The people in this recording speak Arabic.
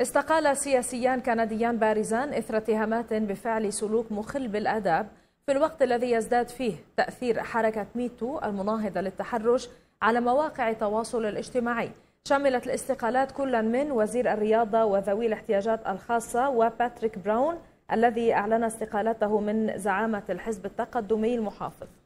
استقال سياسيان كنديان بارزان إثر اتهامات بفعل سلوك مخل بالآداب في الوقت الذي يزداد فيه تأثير حركة ميتو المناهضة للتحرش على مواقع التواصل الاجتماعي شملت الاستقالات كل من وزير الرياضة وذوي الاحتياجات الخاصة وباتريك براون الذي أعلن استقالته من زعامة الحزب التقدمي المحافظ